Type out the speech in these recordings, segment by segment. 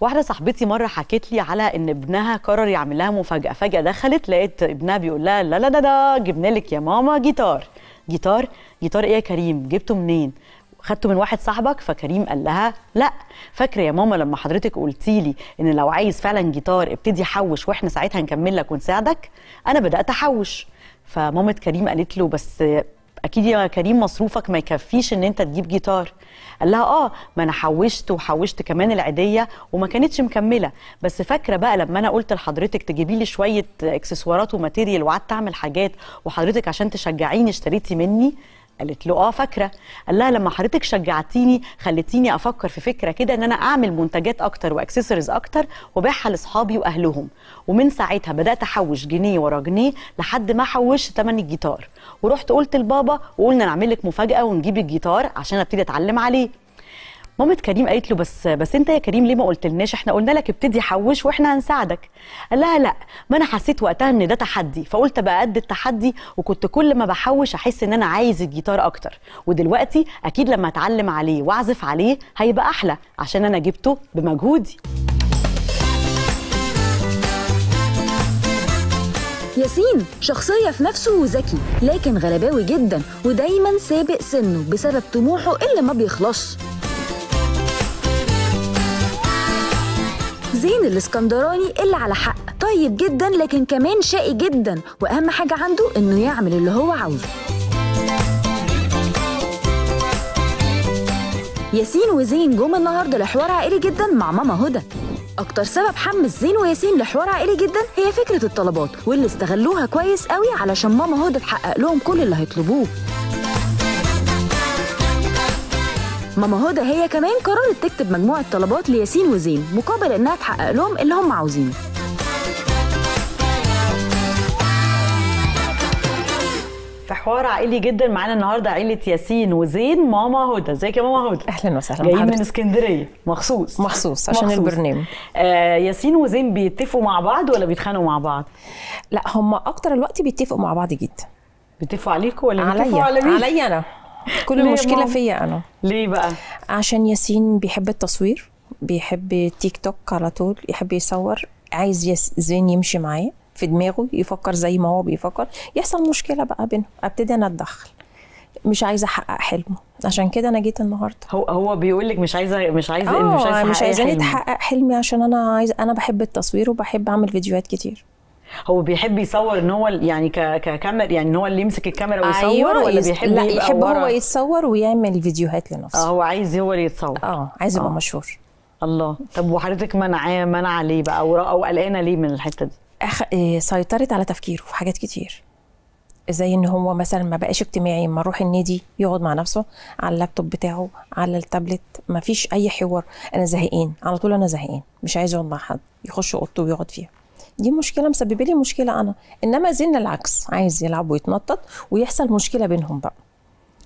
واحده صاحبتي مره حكت لي على ان ابنها قرر يعمل لها مفاجاه فجاه دخلت لقيت ابنها بيقول لها لا لا لا لا جبنا لك يا ماما جيتار جيتار جيتار ايه يا كريم جبته منين خدته من واحد صاحبك فكريم قال لها لا فاكره يا ماما لما حضرتك قلتي لي ان لو عايز فعلا جيتار ابتدي حوش واحنا ساعتها نكمل لك ونساعدك انا بدات احوش فمامة كريم قالت له بس اكيد يا كريم مصروفك ما يكفيش ان انت تجيب جيتار قال لها اه ما انا حوشت وحوشت كمان العيديه وما كانتش مكمله بس فاكره بقى لما انا قلت لحضرتك تجيبي لي شويه اكسسوارات وماتيريال وقعدت اعمل حاجات وحضرتك عشان تشجعيني اشتريتي مني قالت له اه فاكره قال لها لما حضرتك شجعتيني خلتيني افكر في فكره كده ان انا اعمل منتجات اكتر واكسسوارز اكتر وباعها لاصحابي واهلهم ومن ساعتها بدات احوش جنيه ورا جنيه لحد ما حوشت ثمن الجيتار ورحت قلت لبابا وقلنا نعمل لك مفاجاه ونجيب الجيتار عشان ابتدي اتعلم عليه مامة كريم قالت له بس بس انت يا كريم ليه ما قلتلناش احنا قلنا لك ابتدي حوش واحنا هنساعدك قال لها لا ما انا حسيت وقتها ان ده تحدي فقلت بقى قد التحدي وكنت كل ما بحوش احس ان انا عايز الجيتار اكتر ودلوقتي اكيد لما اتعلم عليه واعزف عليه هيبقى احلى عشان انا جبته بمجهودي ياسين شخصية في نفسه وذكي لكن غلباوي جدا ودايما سابق سنه بسبب طموحه اللي ما بيخلصش زين الاسكندراني اللي على حق طيب جدا لكن كمان شقي جدا واهم حاجه عنده انه يعمل اللي هو عاوزه ياسين وزين جم النهارده لحوار عائلي جدا مع ماما هدى اكتر سبب حمس زين وياسين لحوار عائلي جدا هي فكره الطلبات واللي استغلوها كويس قوي علشان ماما هدى تحقق لهم كل اللي هيطلبوه ماما هدى هي كمان قررت تكتب مجموعة طلبات لياسين وزين مقابل إنها تحقق لهم اللي هم عاوزينه في حوار عائلي جدا معانا النهارده عائله ياسين وزين ماما هدى ازيك يا ماما هدى اهلا وسهلا جايين من اسكندريه مخصوص مخصوص عشان مخصوص. البرنامج آه ياسين وزين بيتفقوا مع بعض ولا بيتخانقوا مع بعض لا هم اكتر الوقت بيتفقوا مع بعض جدا بيتفقوا عليكم ولا بيتفقوا مين عليا انا كل المشكله فيا انا ليه بقى عشان ياسين بيحب التصوير بيحب تيك توك على طول يحب يصور عايز زين يمشي معايا في دماغه يفكر زي ما هو بيفكر يحصل مشكله بقى بينهم ابتدي انا اتدخل مش عايزه احقق حلمه عشان كده انا جيت النهارده هو هو بيقول لك مش عايزه مش آه، عايزه مش عايزه مش عايزاني اتحقق حلمي عشان انا عايز انا بحب التصوير وبحب اعمل فيديوهات كتير هو بيحب يصور ان هو يعني ككاميرا يعني ان هو اللي يمسك الكاميرا ويصور أيوة ولا بيحب لا يحب هو يتصور ويعمل فيديوهات لنفسه اه هو عايز هو اللي يتصور اه عايز يبقى آه. مشهور الله طب وحضرتك منعاه منع ليه بقى او او قلقانه ليه من الحته دي؟ أخ... إيه سيطرت على تفكيره في حاجات كتير زي ان هو مثلا ما بقاش اجتماعي ما اروح النادي يقعد مع نفسه على اللابتوب بتاعه على التابلت ما فيش اي حوار انا زهقان على طول انا زهقان مش عايز اقعد مع حد يخش اوضته ويقعد فيها دي مشكله مسببه لي مشكله انا انما زين العكس عايز يلعب ويتنطط ويحصل مشكله بينهم بقى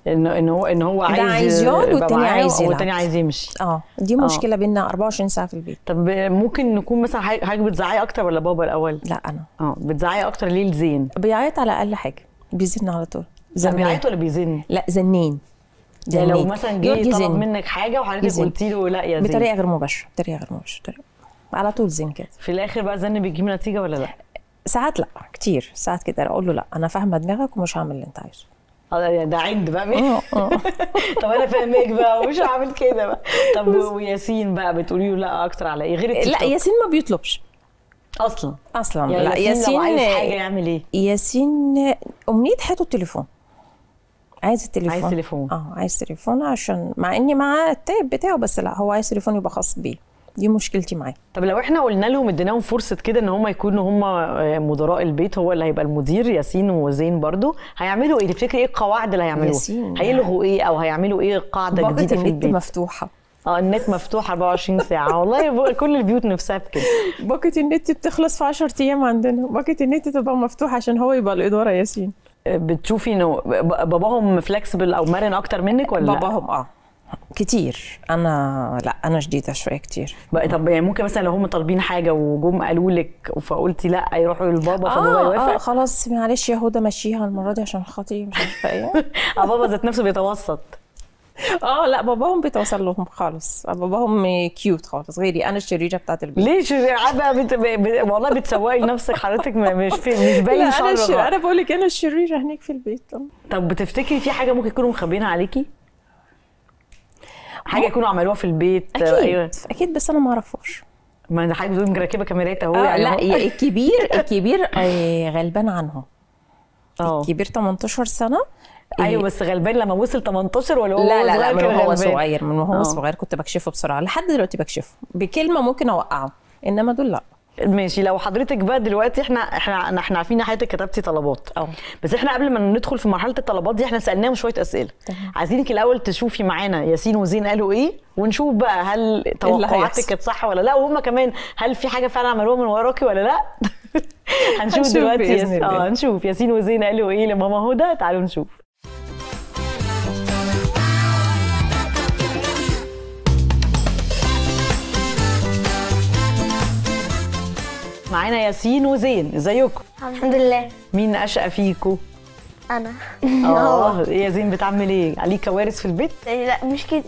ان ان هو ان هو عايز ده عايز يقعد والتاني عايز يلعب والتاني عايز يمشي اه دي مشكله آه. بينا 24 ساعه في البيت طب ممكن نكون مثلا حضرتك بتزعقي اكتر ولا بابا الاول لا انا اه بتزعقي اكتر ليه لزين بيعيط على اقل حاجه بيزن على طول زنين بيعيط ولا بيزن لا زنين يعني لو مثلا جه طلب منك حاجه وحضرتك قلتي له لا يا زين بطريقه غير مباشره بطريقه غير مباشره على طول زين كده في الاخر بقى زن بيجيب نتيجه ولا لا ساعات لا كتير ساعات كده اقول له لا انا فاهمه دماغك ومش هعمل اللي انت عايزه آه، ده عند بقى آه، آه. طب انا فاهماك بقى ومش هعمل كده بقى طب وياسين بقى بتقولي له لا اكتر على ايه غير التيك لا ياسين ما بيطلبش اصلا اصلا يعني لا ياسين, لو عايز حاجه يعمل ايه ياسين امنيه حياته التليفون عايز التليفون عايز تليفون اه عايز تليفون عشان مع اني مع التاب بتاعه بس لا هو عايز تليفون يبقى خاص بيه دي مشكلتي معاه طب لو احنا قلنا لهم اديناهم فرصه كده ان هم يكونوا هم آه، مدراء البيت هو اللي هيبقى المدير ياسين وزين برضو هيعملوا ايه تفتكري ايه القواعد اللي هيعملوها هيلغوا ايه او هيعملوا ايه قاعده جديده في البيت مفتوحه اه النت مفتوح 24 ساعه والله كل البيوت نفسها بكده باكت النت بتخلص في 10 ايام عندنا باكت النت تبقى مفتوح عشان هو يبقى الاداره ياسين بتشوفي انه باباهم فلكسبل او مرن اكتر منك ولا باباهم اه كتير انا لا انا شديده شويه كتير بقى طب يعني ممكن مثلا لو هم طالبين حاجه وجم قالوا لك فقلتي لا يروحوا للبابا فبابا آه يوافق آه خلاص معلش يا هدى مشيها المره دي عشان خاطري مش عارفه ايه اه بابا ذات نفسه بيتوسط اه لا باباهم بيتوصل لهم خالص باباهم كيوت خالص غيري انا الشريره بتاعت البيت ليه شريره عارفه بت... ب... والله بتسوقي لنفسك حضرتك مش في... مش باين شعرها انا انا بقول لك انا الشريره هناك في البيت طب بتفتكري في حاجه ممكن يكونوا مخبيينها عليكي؟ حاجه يكونوا عملوها في البيت أيوة. اكيد أيوة. اكيد بس انا ما اعرفوش ما ده حاجه بتقول راكبه كاميرات اهو آه، يعني لا هو. الكبير الكبير آه، غلبان عنهم أوه. الكبير 18 سنه ايوه بس غلبان لما وصل 18 ولا هو لا لا, لا من هو صغير من هو أوه. صغير كنت بكشفه بسرعه لحد دلوقتي بكشفه بكلمه ممكن اوقعه انما دول لا ماشي لو حضرتك بقى دلوقتي احنا احنا احنا عارفين حياتك كتبتي طلبات اه بس احنا قبل ما ندخل في مرحله الطلبات دي احنا سالناهم شويه اسئله عايزينك الاول تشوفي معانا ياسين وزين قالوا ايه ونشوف بقى هل توقعاتك كانت صح ولا لا وهم كمان هل في حاجه فعلا عملوها من وراكي ولا لا هنشوف دلوقتي اه هنشوف ياسين وزين قالوا ايه لماما هدى تعالوا نشوف معانا ياسين وزين ازيكم الحمد لله مين اشقى فيكم انا اه يا زين بتعمل ايه عليك كوارث في البيت إيه، لا مش كده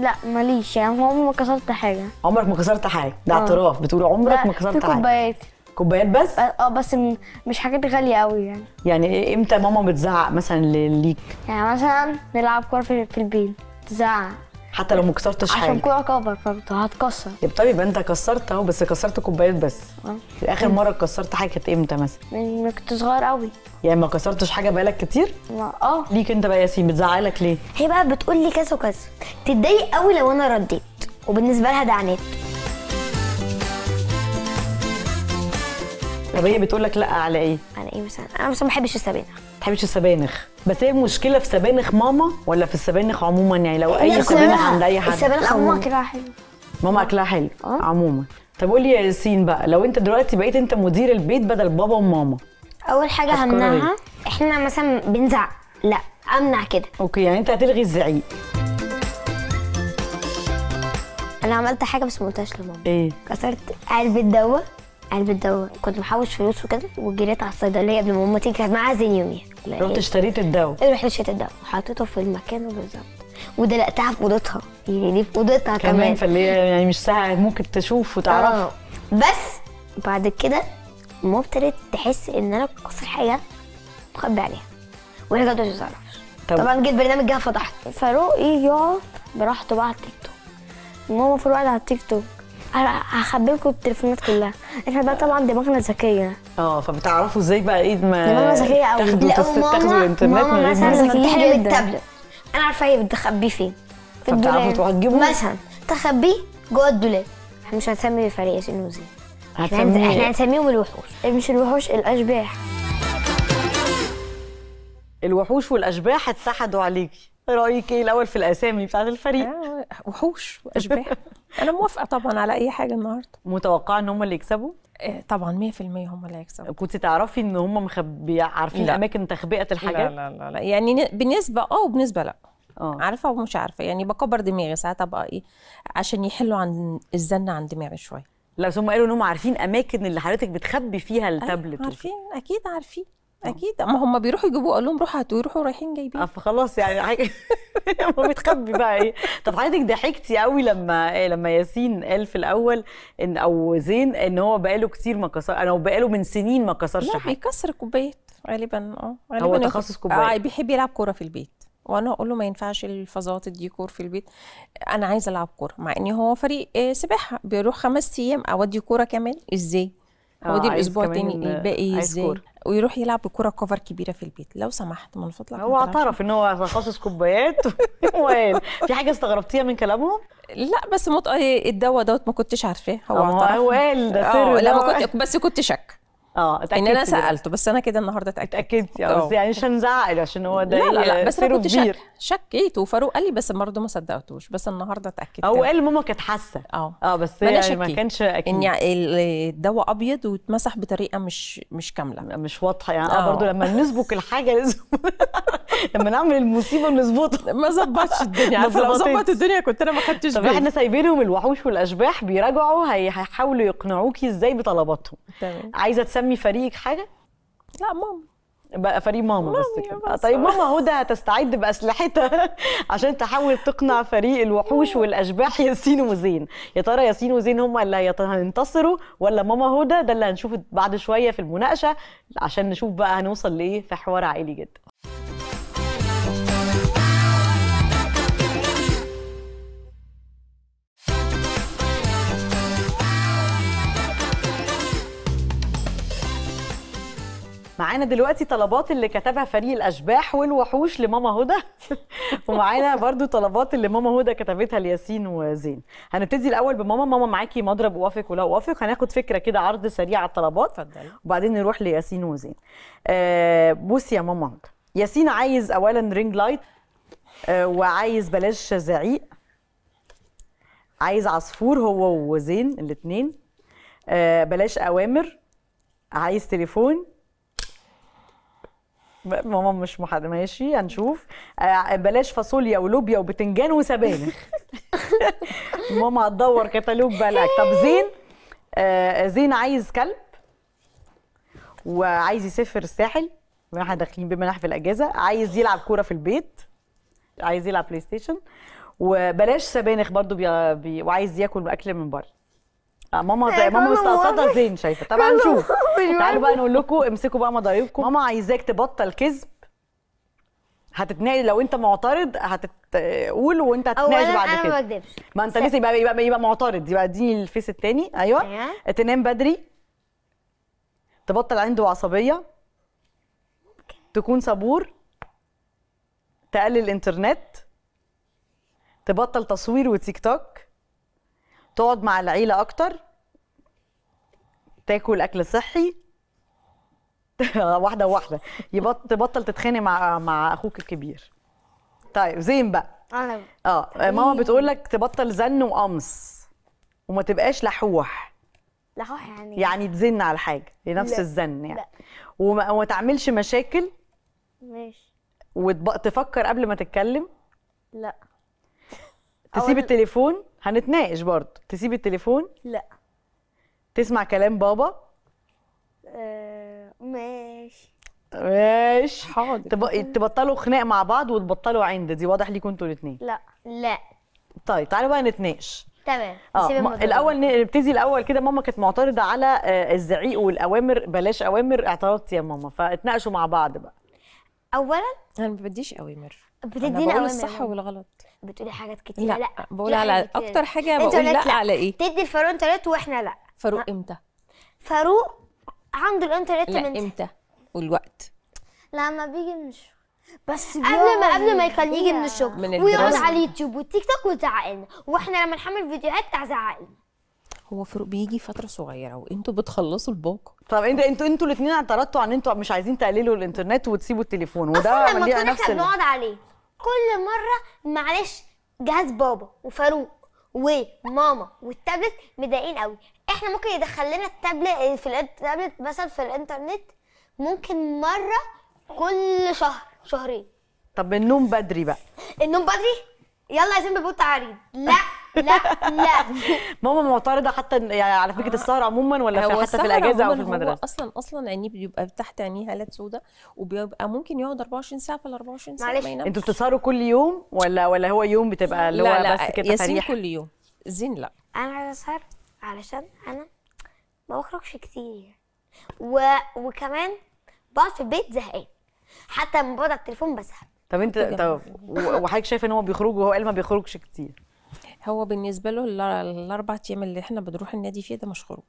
لا ماليش يعني عمري ما كسرت حاجه عمرك ما كسرت حاجه ده آه. اعتراف بتقول عمرك ما كسرت حاجه كوبايات كوبايات بس اه, آه، بس مش حاجات غاليه قوي يعني يعني إيه، امتى ماما بتزعق مثلا ليك يعني مثلا نلعب كوره في البيت تزعق حتى لو ما كسرتش حاجه عشان كوره كبر فهتكسر هتكسر طب يبقى انت كسرت اهو بس كسرت كوبايات بس آه. في اخر مره كسرت حاجه كانت امتى مثلا؟ من كنت صغير قوي يعني ما كسرتش حاجه بقالك كتير؟ اه ليك انت بقى ياسين بتزعلك ليه؟ هي بقى بتقول لي كذا وكذا تتضايق قوي لو انا رديت وبالنسبه لها ده عناد طب هي بتقول لك لا على ايه؟ على ايه مثلا؟ انا مثلا ما بحبش السبانخ ما بتحبش السبانخ بس هي المشكله في سبانخ ماما ولا في السبانخ عموما يعني لو اي سبانخ عند اي حد السبانخ ماما اكلها حلو ماما اكلها حلو أه؟ عموما طب قول لي يا ياسين بقى لو انت دلوقتي بقيت انت مدير البيت بدل بابا وماما اول حاجه همنعها إيه؟ احنا مثلا بنزعق لا امنع كده اوكي يعني انت هتلغي الزعيق انا عملت حاجه بس ما قلتهاش لماما ايه كسرت علبه دواء علبه دواء كنت محوش فلوس وكده وجريت على الصيدليه قبل ما ماما تيجي كانت معاها زينيوميا رحت اشتريت الدواء رحت اشتريت الدواء وحطيته في المكان بالظبط ودلقتها في اوضتها يعني دي في اوضتها كمان, كمان فاللي يعني مش ساعه ممكن تشوف وتعرف آه. بس بعد كده ماما ابتدت تحس ان انا قصر حاجه مخبي عليها وهي جت ما تعرفش طبعا جيت برنامج جه فضحت فاروق يقعد إيه براحته بقى على التيك توك ماما فاروق على التيك توك هخبي لكم التليفونات كلها احنا بقى طبعا دماغنا ذكيه اه فبتعرفوا ازاي بقى ايه ما دماغنا ذكيه قوي تاخدوا تاخدوا الانترنت من غير مثلا بتحلم التابلت انا عارفه هي بتخبيه فين في الدولاب تروحوا مثلا تخبيه جوه الدولاب احنا مش هنسمي الفريق اسمه ازاي احنا هنسميهم الوحوش إيه، مش الوحوش الاشباح الوحوش والاشباح اتسحدوا عليكي رايك ايه الاول في الاسامي بتاعت الفريق آه وحوش واشباح انا موافقه طبعا على اي حاجه النهارده متوقعه ان هم اللي يكسبوا آه طبعا 100% هم اللي هيكسبوا كنت تعرفي ان هم مخبي عارفين لا. اماكن تخبئه الحاجات لا, لا لا لا يعني بنسبه اه وبنسبه لا أوه. عارفه ومش عارفه يعني بكبر دماغي ساعات ابقى ايه عشان يحلوا عن الزن عن دماغي شويه لا بس هم قالوا ان هم عارفين اماكن اللي حضرتك بتخبي فيها أيوة، التابلت عارفين اكيد عارفين آه. اكيد ما هم بيروحوا يجيبوا قال لهم روحوا هاتوا يروحوا رايحين جايبين آه، فخلاص يعني حاجه هو متخبي بقى ايه طب حضرتك ضحكتي قوي لما إيه، لما ياسين قال في الاول ان او زين ان هو بقاله كتير ما كسر انا بقاله من سنين ما كسرش حاجه بيكسر الكوبايات غالبا اه غالبا هو تخصص كوبايات اه بيحب يلعب كوره في البيت وانا اقول له ما ينفعش الفازات الديكور في البيت انا عايزه العب كوره مع ان هو فريق آه، سباحه بيروح خمس ايام اودي كوره كمان ازاي هو دي آه، الاسبوع الثاني الباقي ازاي ويروح يلعب بكره كفر كبيره في البيت لو سمحت من فضلك هو اعترف ان هو خاصص كوبايات وقال في حاجه استغربتيها من كلامهم لا بس مط... آه، الدواء دوت ما كنتش عارفاه هو آه، اعترف هو قال ده سر لا ما كنت بس كنت شك اه ان انا سالته بس انا كده النهارده اتاكدت اتاكدت آه. يعني مش هنزعق عشان هو ده لا لا, لا بس انا كنت شك شكيت وفاروق قال لي بس برضه ما صدقتوش بس النهارده اتاكدت هو قال ماما كانت حاسه اه اه بس يعني شكيت. ما كانش اكيد ان الدواء ابيض واتمسح بطريقه مش مش كامله مش واضحه يعني اه برضه لما نسبك الحاجه لازم لما نعمل المصيبه نظبطها ما ظبطش الدنيا عارفه لو ظبط الدنيا كنت انا ما خدتش طب احنا سايبينهم الوحوش والاشباح بيراجعوا هيحاولوا يقنعوكي ازاي بطلباتهم تمام عايزه تسمي فريقك حاجه لا ماما بقى فريق ماما, ماما بس كده آه، طيب ماما هدى هتستعد باسلحتها عشان تحاول تقنع فريق الوحوش والاشباح ياسين وزين يا ترى ياسين وزين هم اللي هينتصروا ولا ماما هدى ده اللي هنشوفه بعد شويه في المناقشه عشان نشوف بقى هنوصل لايه في حوار عائلي جدا معانا دلوقتي طلبات اللي كتبها فريق الاشباح والوحوش لماما هدى ومعانا برضو طلبات اللي ماما هدى كتبتها لياسين وزين هنبتدي الاول بماما ماما معاكي مضرب اوافق ولا اوافق هناخد فكره كده عرض سريع على الطلبات وبعدين نروح لياسين وزين آه بصي يا ماما هدى ياسين عايز اولا رينج لايت آه وعايز بلاش زعيق عايز عصفور هو وزين الاثنين آه بلاش اوامر عايز تليفون ماما مش محد ماشي هنشوف آه، بلاش فاصوليا ولوبيا وبتنجان وسبانخ ماما هتدور كتالوج بلاك طب زين آه، زين عايز كلب وعايز يسافر الساحل واحنا احنا داخلين بما احنا في الاجازه عايز يلعب كوره في البيت عايز يلعب بلاي ستيشن وبلاش سبانخ برضو بي... بي... وعايز ياكل اكل من بره ماما إيه، طيب، ماما مستقصده زين شايفه طبعا نشوف تعالوا بقى نقول لكم امسكوا بقى مضايقكم ماما عايزاك تبطل كذب هتتناقش لو انت معترض هتقول وانت هتتناقش بعد أنا كده ما ما انت لسه يبقى يبقى يبقى معترض يبقى اديني الفيس الثاني ايوه أيه. تنام بدري تبطل عنده عصبيه تكون صبور تقلل الانترنت تبطل تصوير وتيك توك تقعد مع العيله اكتر تاكل اكل صحي واحده واحده تبطل تتخانق مع مع اخوك الكبير طيب زين بقى انا اه ماما بتقول لك تبطل زن وقمص وما تبقاش لحوح لحوح يعني إيه؟ يعني تزن على حاجه لنفس لا. الزن يعني لا. وما, وما تعملش مشاكل ماشي وتفكر قبل ما تتكلم لا تسيب التليفون هنتناقش برضه تسيب التليفون لا تسمع كلام بابا آه، ماشي ماشي حاضر تب... تبطلوا خناق مع بعض وتبطلوا عند دي واضح ليكوا انتوا الاثنين لا لا طيب تعالوا بقى نتناقش تمام اه الاول نبتدي الاول كده ماما كانت معترضه على آه، الزعيق والاوامر بلاش اوامر اعترضت يا ماما فاتناقشوا مع بعض بقى اولا انا ما بديش اوامر بتدينا اوامر الصح والغلط بتقولي حاجات كتير لا, لا. بقول على يعني اكتر حاجه بقول لا, لا على ايه تدي الفاروق انترنت واحنا لا فاروق امتى فاروق عنده الانترنت لا من امتى والوقت لما بيجي من الشغل بس قبل ما قبل ما كان يجي من الشغل ويقعد على اليوتيوب والتيك توك ويزعق لنا واحنا لما نحمل فيديوهات تعزعق لنا هو فاروق بيجي فتره صغيره وانتوا بتخلصوا الباقه طب انتوا انتوا انتوا الاثنين اعترضتوا عن انتوا مش عايزين تقللوا الانترنت وتسيبوا التليفون وده عمليه نفس اللي بنقعد عليه كل مره معلش جهاز بابا وفاروق وماما والتابلت مضايقين قوي احنا ممكن يدخل لنا التابلت آه، في التابلت مثلا في الانترنت ممكن مره كل شهر شهرين طب النوم بدري بقى النوم بدري يلا يا زين ببوت عريض لا لا لا ماما معترضه حتى يعني على فكره آه. السهر عموما ولا في حتى في الاجازه او في المدرسه هو اصلا اصلا عينيه بيبقى تحت عينيه هالات سوداء وبيبقى ممكن يقعد 24 ساعه في ال 24 ساعه معلش انتوا بتسهروا كل يوم ولا ولا هو يوم بتبقى اللي هو بس كده تريح كل يوم زين لا انا عايزه اسهر علشان انا ما بخرجش كتير و... وكمان بقعد في البيت زهقان حتى لما بقعد على التليفون بسهر طب انت طب وحضرتك شايفه ان هو بيخرج وهو قال ما بيخرجش كتير هو بالنسبه له الاربع ايام اللي احنا بنروح النادي فيه ده مش خروج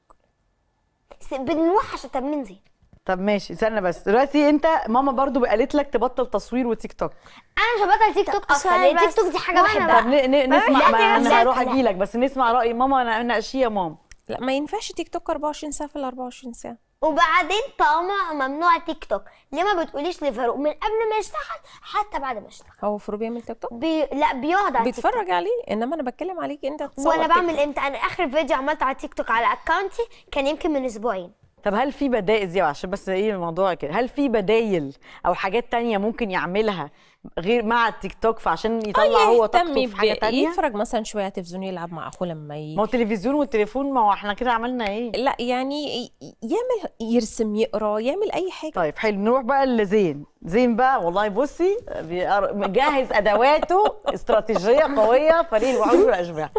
بنروح عشان تمرين زي طب ماشي استنى بس دلوقتي انت ماما برضو قالت لك تبطل تصوير وتيك توك انا مش هبطل تيك توك اصلا تيك توك دي حاجه بحبها طب نسمع ما انا هروح اجي لك بس نسمع راي ماما انا ناقشيه يا ماما لا ما ينفعش تيك توك 24 ساعه في ال 24 ساعه وبعدين طالما ممنوع تيك توك ليه ما بتقوليش لفاروق من قبل ما يشتغل حتى بعد ما يشتغل هو فاروق بيعمل تيك توك بي... لا بيقعد على بيتفرج عليه انما انا بتكلم عليك انت وانا بعمل امتى انا اخر فيديو عملته على تيك توك على اكونتي كان يمكن من اسبوعين طب هل في بدائل زي عشان بس ايه الموضوع كده هل في بدايل او حاجات تانية ممكن يعملها غير مع التيك توك فعشان يطلع آه، هو طاقته في حاجه تانية يتفرج مثلا شويه تلفزيون يلعب مع اخوه لما يجي ما هو التلفزيون والتليفون ما هو احنا كده عملنا ايه لا يعني يعمل يرسم يقرا يعمل اي حاجه طيب حلو نروح بقى لزين زين بقى والله بصي مجهز ادواته استراتيجيه قويه فريق الوحوش والاشباح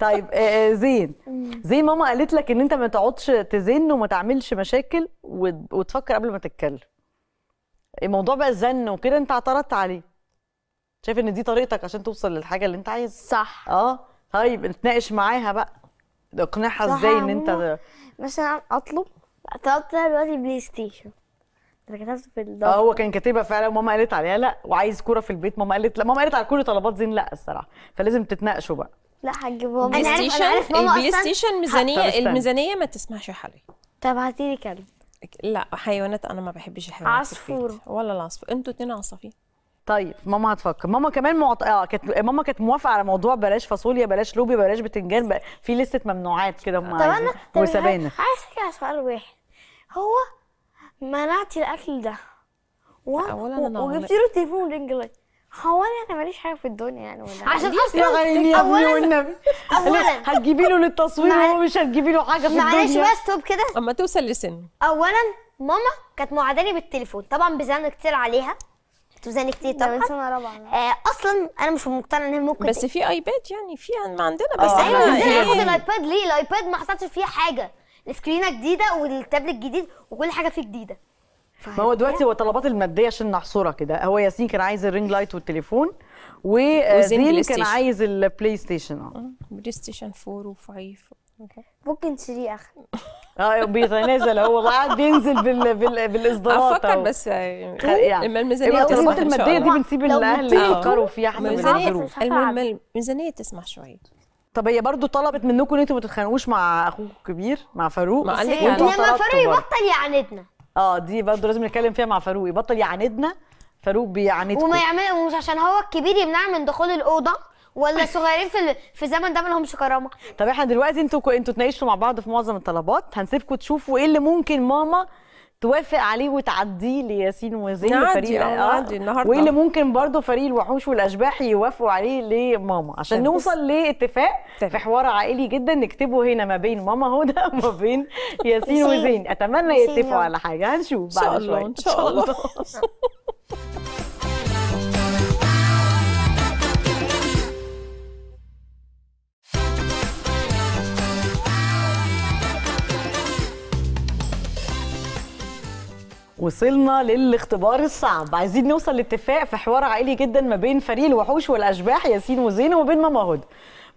طيب آه، آه، زين زين ماما قالت لك ان انت ما تقعدش تزن وما تعملش مشاكل وتفكر قبل ما تتكلم موضوع بقى الزن وكده انت اعترضت عليه شايف ان دي طريقتك عشان توصل للحاجه اللي انت عايزها صح اه طيب نتناقش معاها بقى اقنعها ازاي ان انت مثلا اطلب طلبت دلوقتي بلاي ستيشن انا كتبت في اه هو كان كاتبها فعلا وماما قالت عليها لا وعايز كوره في البيت ماما قالت لا ماما قالت على كل طلبات زين لا الصراحه فلازم تتناقشوا بقى لا هجيبها بلاي ستيشن البلاي ستيشن ميزانيه الميزانيه ما تسمحش حالي طب هاتي لي كلب لا حيوانات انا ما بحبش الحيوانات عصفور ولا العصفور انتوا اتنين عصافير طيب ماما هتفكر ماما كمان معط... اه كانت ماما كانت موافقه على موضوع بلاش فاصوليا بلاش لوبيا بلاش بتنجان بقى في لسه ممنوعات كده هم طب وسبانخ عايز اسالك سؤال واحد هو منعتي الاكل ده و... وجبتي له تليفون رينج لايت هو انا يعني ماليش حاجه في الدنيا يعني ولا عشان يعني اصلا يا غنيم يا ابني والنبي اولا هتجيبي له للتصوير وهو مش هتجيبي له حاجه في الدنيا معلش بقى ستوب كده اما توصل لسنه اولا ماما كانت معاداني بالتليفون طبعا بزن كتير عليها بتوزن كتير طبعا رابعه آه، اصلا انا مش مقتنعه ان هي ممكن بس في ايباد يعني في ما عندنا بس آه، ايوه ازاي هاخد الايباد ليه الايباد ما حصلش فيه حاجه السكرينه جديده والتابلت جديد وكل حاجه فيه جديده ما هو دلوقتي هو الطلبات الماديه عشان نحصرها كده هو ياسين كان عايز الرينج لايت والتليفون وزين آه، كان عايز البلاي ستيشن اه بلاي ستيشن 4 و5 ممكن تشتريه اخر اه بيتنازل هو قاعد بينزل بال... بال... بالاصدارات افكر بس يعني لما يعني الميزانيه الطلبات الماديه دي بنسيب الاهل يفكروا فيها احنا الميزانيه تسمح شويه طب هي برضه طلبت منكم ان انتوا ما تتخانقوش مع اخوكم الكبير مع فاروق مع قال لك فاروق يبطل يعاندنا اه دي برضه لازم نتكلم فيها مع فاروق يبطل يعاندنا فاروق بيعاندكم وما يعمل مش عشان هو الكبير يمنع من دخول الاوضه ولا الصغيرين في في الزمن ده ما لهمش كرامه طب احنا دلوقتي انتوا انتوا تناقشتوا مع بعض في معظم الطلبات هنسيبكم تشوفوا ايه اللي ممكن ماما توافق عليه وتعديه لياسين وزين لفريق آه. النهارده وايه اللي ممكن برضه فريق الوحوش والاشباح يوافقوا عليه لماما عشان نوصل لاتفاق في حوار عائلي جدا نكتبه هنا ما بين ماما هدى وما بين ياسين وزين اتمنى يتفقوا على حاجه هنشوف بعد شويه ان شاء الله وصلنا للاختبار الصعب عايزين نوصل لاتفاق في حوار عائلي جدا ما بين فريق الوحوش والاشباح ياسين وزين وما بين ماما هدى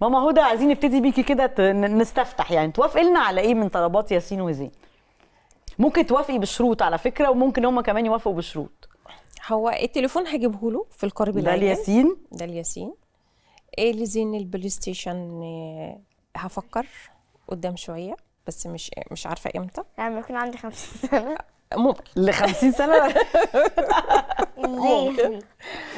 ماما هدى عايزين نبتدي بيكي كده نستفتح يعني توافق لنا على ايه من طلبات ياسين وزين ممكن توافقي بشروط على فكره وممكن هم كمان يوافقوا بشروط هو التليفون هجيبه له في القريب ده لياسين ده لياسين ايه لزين البلاي ستيشن آه، هفكر قدام شويه بس مش مش عارفه امتى لما يعني يكون عندي 50 سنه ممكن ل 50 سنه ممكن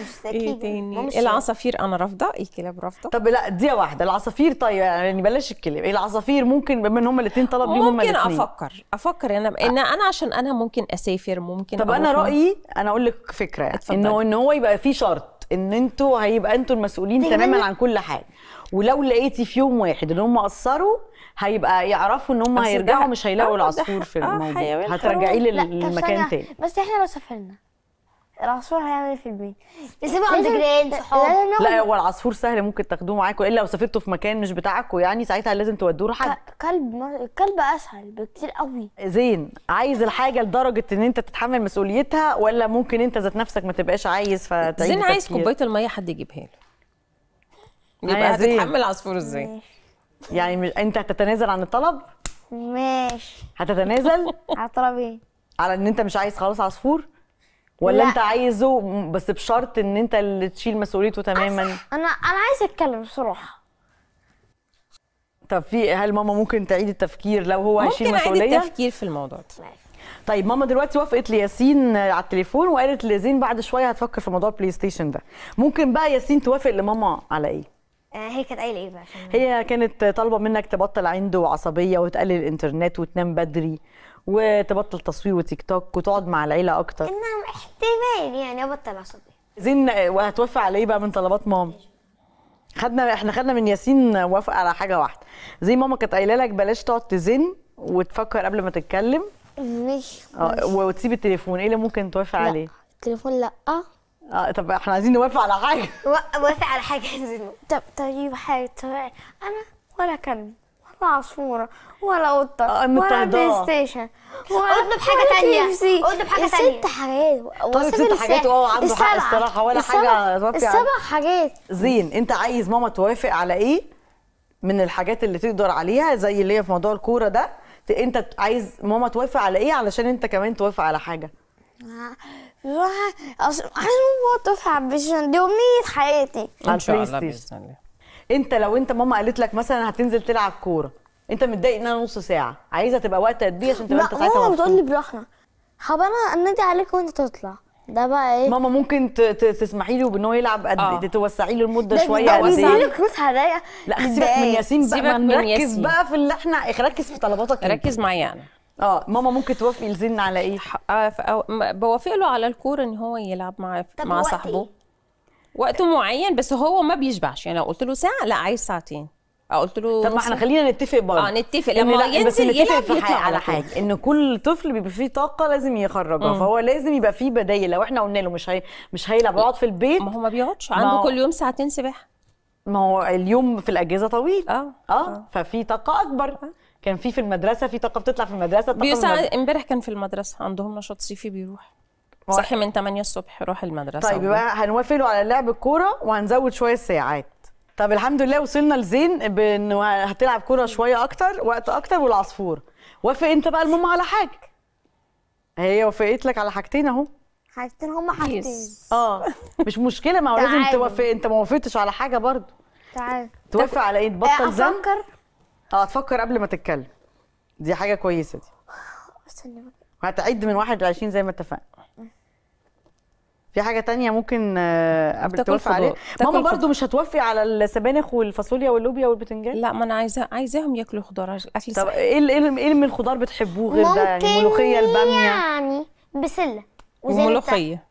مش ايه تاني العصافير انا رافضه إيه الكلاب رافضه طب لا دي واحده العصافير طيب يعني بلاش الكلاب العصافير ممكن بما ان هما الاثنين طلب ليهم هما ممكن افكر افكر انا ان انا عشان انا ممكن اسافر ممكن طب انا رايي انا اقول لك فكره يعني انه ان هو يبقى في شرط ان انتوا هيبقى انتوا المسؤولين تماما عن كل حاجه ولو لقيتي في يوم واحد ان هم قصروا هيبقى يعرفوا ان هم هيرجعوا مش آه، هيلاقوا العصفور في آه، الموضوع هترجعيه للمكان تاني بس احنا لو سافرنا العصفور هيعمل ايه في البيت؟ نسيبه عند جيران صحاب لا هو العصفور سهل ممكن تاخدوه معاكم الا لو سافرتوا في مكان مش بتاعكم يعني ساعتها لازم تودوه لحد كلب الكلب اسهل بكتير قوي زين عايز الحاجه لدرجه ان انت تتحمل مسؤوليتها ولا ممكن انت ذات نفسك ما تبقاش عايز فتعيد زين عايز كوبايه الميه حد يجيبها له يبقى هتتحمل عصفور ازاي؟ يعني مش انت هتتنازل عن الطلب ماشي هتتنازل على طلب ايه على ان انت مش عايز خلاص عصفور ولا لا. انت عايزه بس بشرط ان انت اللي تشيل مسؤوليته تماما انا انا عايز اتكلم بصراحه طب في هل ماما ممكن تعيد التفكير لو هو هيشيل مسؤوليه ممكن التفكير في الموضوع ده طيب ماما دلوقتي وافقت لياسين على التليفون وقالت لزين بعد شويه هتفكر في موضوع البلاي ستيشن ده ممكن بقى ياسين توافق لماما على ايه آه، هي كانت قايله ايه بقى عشان هي كانت طالبه منك تبطل عنده عصبيه وتقلل الانترنت وتنام بدري وتبطل تصوير وتيك توك وتقعد مع العيله اكتر انما احتمال يعني ابطل عصبيه زين وهتوافق على ايه بقى من طلبات ماما خدنا احنا خدنا من ياسين وافق على حاجه واحده زي ماما كانت قايله لك بلاش تقعد تزن وتفكر قبل ما تتكلم ماشي آه، مش. وتسيب التليفون ايه اللي ممكن توافق عليه التليفون لا اه طب احنا عايزين نوافق على حاجه وافق على حاجه عايزين طب طيب حاجه طبعا. انا ولا كلب ولا عصفوره ولا قطه آه، ولا بلاي ستيشن قلنا بحاجه ثانيه قلنا بحاجه ثانيه ست حاجات طيب ست حاجات وهو عنده حق الصراحه ولا حاجه السبع حاجات زين انت عايز ماما توافق على ايه من الحاجات اللي تقدر عليها زي اللي هي في موضوع الكوره ده انت عايز ماما توافق على ايه علشان انت كمان توافق على حاجه آه، عشان وات حبيشن دي امنيه حياتي ان شاء الله باذن الله انت لو انت ماما قالت لك مثلا هتنزل تلعب كوره انت متضايق انها نص ساعه عايزه تبقى وقت قد ايه عشان تبقى انت ساعتها ماما بتقول لي براحتك حب انا انادي عليك وانت تطلع ده بقى ايه ماما ممكن تسمحي له بان هو يلعب قد آه. توسعي له المده شويه قد ايه كروس روح لا سيبك من ياسين بقى سيبك من ياسين بقى في اللي احنا ركز في طلباتك ركز معايا انا اه ماما ممكن توافقي لزن على ايه؟ آه، بوافق له على الكوره ان هو يلعب مع مع صاحبه وقت معين بس هو ما بيشبعش يعني لو قلت له ساعه لا عايز ساعتين قلت له طب ما احنا خلينا نتفق برضه اه نتفق لما لا ينزل يلعب في يطلع على حاجه ان كل طفل بيبقى فيه طاقه لازم يخرجها فهو لازم يبقى فيه بدايل لو احنا قلنا له مش هي... مش هيلعب يقعد في البيت ما هو ما بيقعدش عنده ما... كل يوم ساعتين سباحه ما هو اليوم في الاجازه طويل اه اه, آه. ففي طاقه اكبر آه. كان في في المدرسه في طاقه بتطلع في المدرسه بيساعد امبارح كان في المدرسه عندهم نشاط صيفي بيروح صحي من 8 الصبح روح المدرسه طيب بقى هنوافق له على لعب الكوره وهنزود شويه الساعات طب الحمد لله وصلنا لزين بان هتلعب كوره شويه اكتر وقت اكتر والعصفور وافق انت بقى الماما على حاجه هي وافقت لك على حاجتين اهو حاجتين هما حاجتين اه مش مشكله ما هو لازم توافق انت ما وافقتش على حاجه برضه تعال توافق على ايه تبطل ذنب افكر اه تفكر قبل ما تتكلم دي حاجه كويسه دي استنى هتعد من واحد زي ما اتفقنا في حاجه تانية ممكن آه، قبل توفي عليه ماما برضو مش هتوفي على السبانخ والفاصوليا واللوبيا والبتنجان لا ما انا عايزه عايزاهم ياكلوا خضار اكل طب ايه ايه, إيه من الخضار بتحبوه غير ده يعني الملوخيه الباميه يعني بسله وملوخيه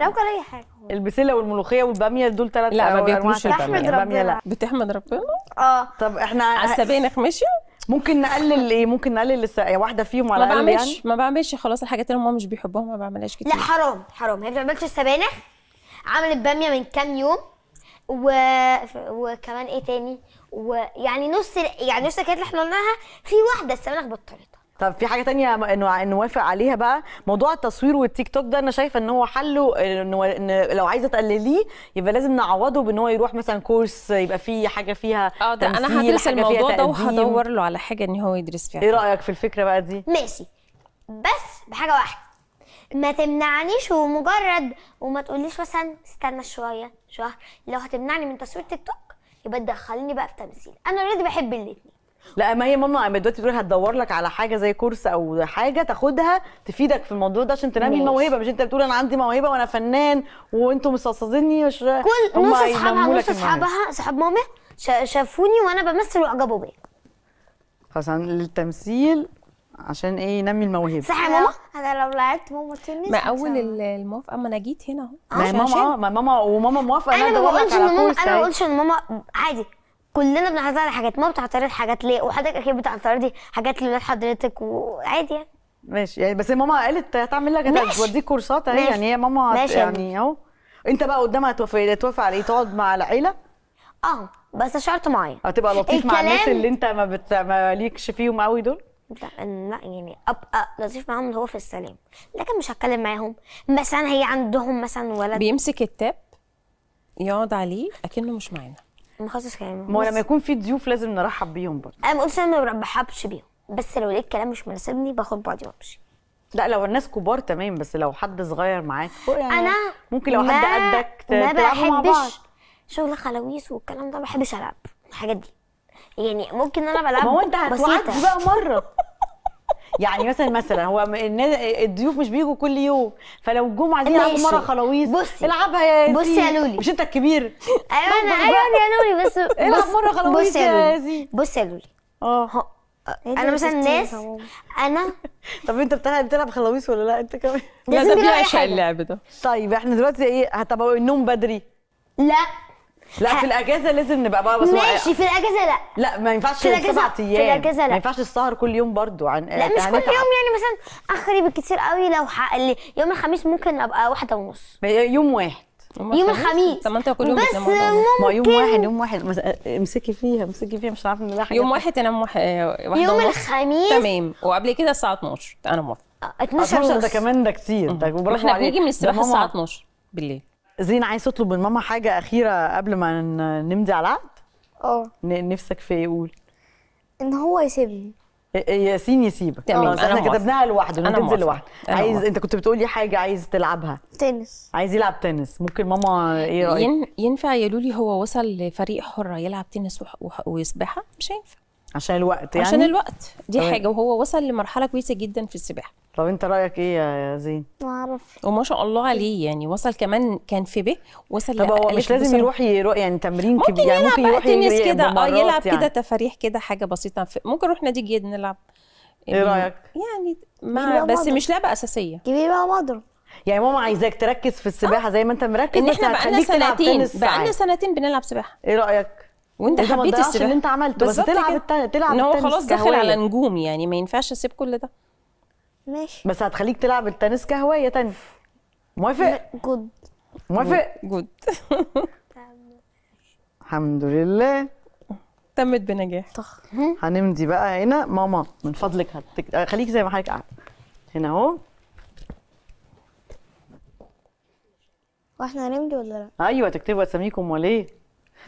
لو اي حاجه البسله والملوخيه والباميه دول ثلاث لا ما بياكلوش الباميه الباميه لا بتحمد ربنا اه طب احنا على السبانخ مشي ممكن نقلل ايه ممكن نقلل واحده فيهم على الاقل يعني ما بعملش خلاص الحاجات اللي هم مش بيحبوها ما بعملهاش كتير لا حرام حرام هي ما بتعملش السبانخ عملت باميه من كام يوم و... وكمان ايه تاني ويعني نص يعني نص الحاجات اللي احنا قلناها في واحده السبانخ بطلت طب في حاجه تانية انه نوافق عليها بقى موضوع التصوير والتيك توك ده انا شايفه ان هو حله انه لو عايزه تقلليه يبقى لازم نعوضه بان هو يروح مثلا كورس يبقى فيه حاجه فيها اه ده انا هدرس الموضوع ده وهدور له على حاجه ان هو يدرس فيها ايه رايك في الفكره بقى دي ماشي بس بحاجه واحده ما تمنعنيش ومجرد وما تقوليش مثلا استنى شويه شهر لو هتمنعني من تصوير تيك توك يبقى تدخلني بقى في تمثيل انا اوريدي بحب الاثنين لا ما هي ماما اما دلوقتي تقول هتدور لك على حاجه زي كورس او حاجه تاخدها تفيدك في الموضوع ده عشان تنمي الموهبه مش انت بتقول انا عندي موهبه وانا فنان وانتم مصصصيني مش كل نص اصحابها نص اصحابها اصحاب مامي شافوني وانا بمثل واعجبوا بيا خلاص للتمثيل عشان ايه ينمي الموهبه صح يا ماما انا لو لعبت ماما تنس ما اول الموافقه ما انا جيت هنا اهو ما ماما ماما وماما موافقه أنا ما بقولش ان ماما انا ما بقولش ان ماما عادي كلنا بنعترض على حاجات ما بتعترض حاجات ليه وحضرتك اكيد بتعترضي حاجات لولاد حضرتك وعادي يعني ماشي يعني بس ماما قالت هتعمل لك هتوديك كورسات اهي يعني هي ماما ماشي يعني اهو انت بقى قدامها هتوافق توافق على ايه تقعد مع العيله اه بس شرط معين هتبقى لطيف مع الناس اللي انت ما, بت... ليكش فيهم قوي دول لا يعني ابقى لطيف معاهم اللي هو في السلام لكن مش هتكلم معاهم مثلا هي عندهم مثلا ولد بيمسك التاب يقعد عليه اكنه مش معانا مخصص كلام ما هو لما يكون في ضيوف لازم نرحب بيهم برضه انا ما قلتش انا ما برحبش بيهم بس لو لقيت كلام مش مناسبني باخد بعضي وامشي لا لو الناس كبار تمام بس لو حد صغير معاك يعني انا ممكن لو حد قدك تلعبوا مع بعض شغل خلاويص والكلام ده ما بحبش العب الحاجات دي يعني ممكن انا بلعب ما هو انت هتوعدني بقى مره يعني مثلا مثلا هو الضيوف مش بيجوا كل يوم فلو جم عايزين يلعبوا مره خلاويص بصي العبها يا ياسين بصي يا لولي مش انت الكبير ايوه انا ايوه يا لولي بس العب مره خلاويص يا ياسين بصي يا لولي اه إيه انا إيه مثلا إيه ناس انا طب انت بتلعب بتلعب خلاويص ولا لا انت كمان لا ده بيعشق اللعب ده طيب احنا دلوقتي ايه طب النوم بدري لا لا في الاجازه لازم نبقى بقى بس ماشي في الاجازه لا لا ما ينفعش في الاجازه سبع ايام في الاجازه لا ما ينفعش السهر كل يوم برضو عن لا مش يعني كل يوم يعني مثلا اخري بالكتير قوي لو حق يوم الخميس ممكن ابقى واحده ونص يوم واحد يوم الخميس طب ما انت كل يوم بس ممكن ما يوم واحد يوم واحد آه، امسكي فيها امسكي فيها مش عارفه ان ده يوم واحد تنام واحد آه، يوم الخميس تمام وقبل كده الساعه 12 انا موافقه 12 ده كمان ده كتير ده طيب، احنا بنيجي من السباحه الساعه 12 بالليل زين عايز تطلب من ماما حاجه اخيره قبل ما نمضي على العقد اه نفسك في ايه قول ان هو يسيبني ياسين يسيبك تمام احنا كتبناها لوحده انا تنزل لوحده عايز انت كنت بتقولي حاجه عايز تلعبها تنس عايز يلعب تنس ممكن ماما ايه رايك ين... ينفع يا لولي هو وصل لفريق حره يلعب تنس وح... وح... ويسبحها؟ مش هينفع عشان الوقت يعني عشان الوقت دي طبعا. حاجه وهو وصل لمرحله كويسه جدا في السباحه طب انت رايك ايه يا زين ما اعرفش وما شاء الله عليه يعني وصل كمان كان في ب وصل طب هو مش لازم يروح يروح يعني تمرين كبير يعني ممكن يروح تنس كده اه يلعب يعني. كده يعني. تفاريح كده حاجه بسيطه ممكن نروح نادي جيد نلعب ايه يعني رايك يعني ما بس مش لعبه اساسيه كبير بقى مضرب يعني ماما عايزاك تركز في السباحه آه. زي ما انت مركز إن احنا بقالنا سنتين بقالنا سنتين بنلعب سباحه ايه رايك وانت حبيت السباحه اللي انت عملته بس تلعب تلعب ان هو خلاص داخل على نجوم يعني ما ينفعش اسيب كل ده ماشي بس هتخليك تلعب التنس كهوايه تاني موافق؟ جود موافق؟ جود الحمد لله تمت بنجاح طخ هنمضي بقى هنا ماما من فضلك هتك... خليك زي ما حضرتك قاعده هنا اهو واحنا هنمضي ولا لا؟ ايوه تكتبوا اساميكم وليه؟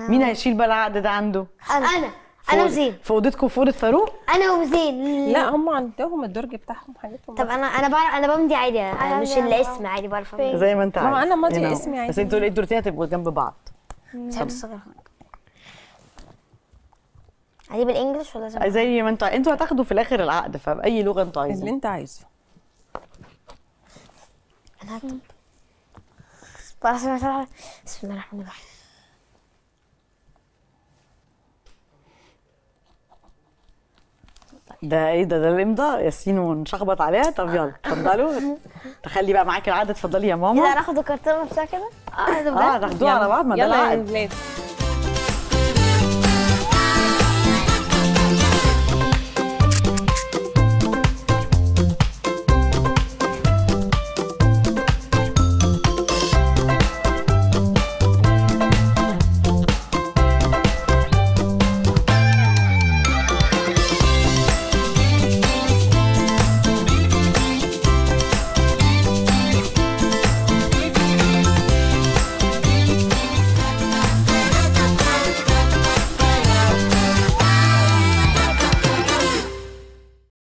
ايه؟ مين هيشيل بقى العقد ده عنده؟ انا انا انا وزين في اوضتكم في اوضه فاروق انا وزين لا هم عندهم الدرج بتاعهم حاجتهم طب انا انا بعرف انا بمضي عادي أنا مش الاسم عادي بعرف زي ما انت عارف انا ماضي اسمي عادي بس انتوا لقيتوا الدورتين هتبقوا جنب بعض عادي بالانجلش ولا زي زي ما انتوا انتوا هتاخدوا في الاخر العقد فباي لغه انتوا عايزين اللي انت عايزه انا هكتب بسم الله الرحمن الرحيم ده ايه ده ده الامضاء ياسين ونشخبط عليها طب يلا اتفضلوا تخلي بقى معاكي العقد اتفضلي يا ماما يلا ناخد الكرتونه بتاع كده آه،, اه ناخدوه على بعض ما ده العقد